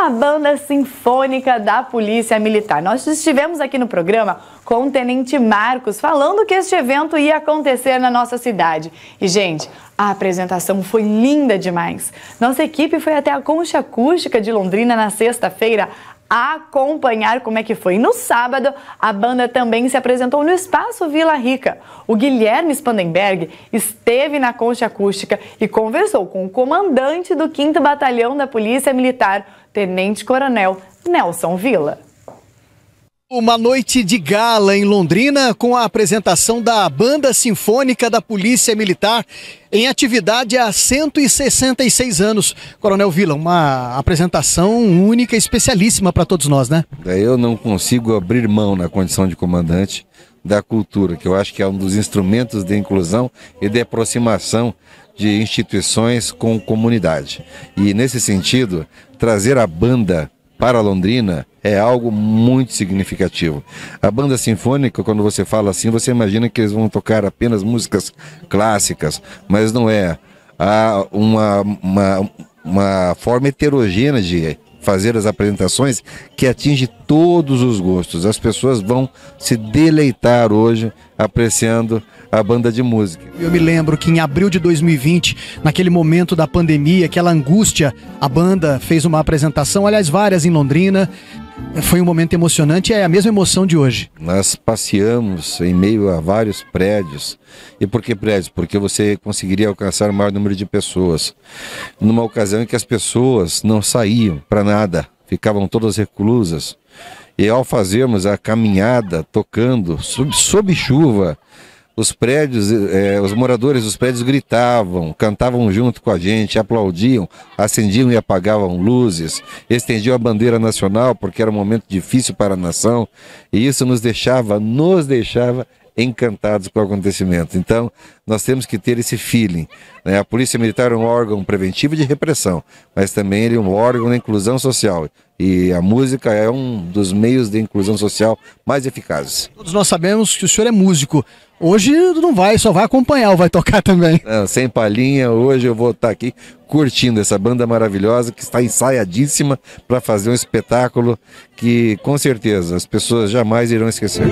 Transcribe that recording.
a Banda Sinfônica da Polícia Militar. Nós estivemos aqui no programa com o Tenente Marcos falando que este evento ia acontecer na nossa cidade. E, gente, a apresentação foi linda demais. Nossa equipe foi até a Concha Acústica de Londrina na sexta-feira acompanhar como é que foi. No sábado, a banda também se apresentou no Espaço Vila Rica. O Guilherme Spandenberg esteve na concha acústica e conversou com o comandante do 5 Batalhão da Polícia Militar, Tenente Coronel Nelson Vila. Uma noite de gala em Londrina com a apresentação da Banda Sinfônica da Polícia Militar em atividade há 166 anos. Coronel Vila, uma apresentação única especialíssima para todos nós, né? Eu não consigo abrir mão na condição de comandante da cultura, que eu acho que é um dos instrumentos de inclusão e de aproximação de instituições com comunidade. E nesse sentido, trazer a banda para Londrina é algo muito significativo. A banda sinfônica, quando você fala assim, você imagina que eles vão tocar apenas músicas clássicas, mas não é. Há uma, uma, uma forma heterogênea de fazer as apresentações que atinge todos os gostos. As pessoas vão se deleitar hoje apreciando a banda de música. Eu me lembro que em abril de 2020, naquele momento da pandemia, aquela angústia, a banda fez uma apresentação, aliás, várias em Londrina, é, foi um momento emocionante, é a mesma emoção de hoje. Nós passeamos em meio a vários prédios. E por que prédios? Porque você conseguiria alcançar o maior número de pessoas. Numa ocasião em que as pessoas não saíam para nada, ficavam todas reclusas. E ao fazermos a caminhada tocando sob, sob chuva, os prédios, eh, eh, os moradores dos prédios gritavam, cantavam junto com a gente, aplaudiam, acendiam e apagavam luzes, estendiam a bandeira nacional porque era um momento difícil para a nação, e isso nos deixava, nos deixava encantados com o acontecimento. Então, nós temos que ter esse feeling. Né? A Polícia Militar é um órgão preventivo de repressão, mas também ele é um órgão de inclusão social. E a música é um dos meios de inclusão social mais eficazes. Todos nós sabemos que o senhor é músico. Hoje não vai, só vai acompanhar ou vai tocar também. Não, sem palhinha, hoje eu vou estar aqui curtindo essa banda maravilhosa que está ensaiadíssima para fazer um espetáculo que com certeza as pessoas jamais irão esquecer.